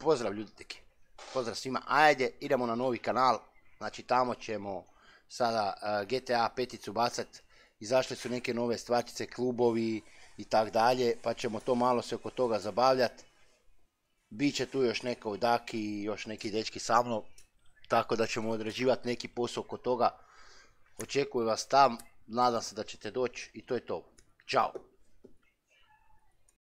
Pozdrav ljudi Pozdrav svima. Ajde, idemo na novi kanal. Znači tamo ćemo sada e, GTA peticu bacat. Izašle su neke nove stvarčice, klubovi i tak dalje. Pa ćemo to malo se oko toga bit će tu još neko daki i još neki dečki sa mnom. Tako da ćemo određivati neki posao oko toga. Očekujem vas tam. Nadam se da ćete doći i to je to. Ćao!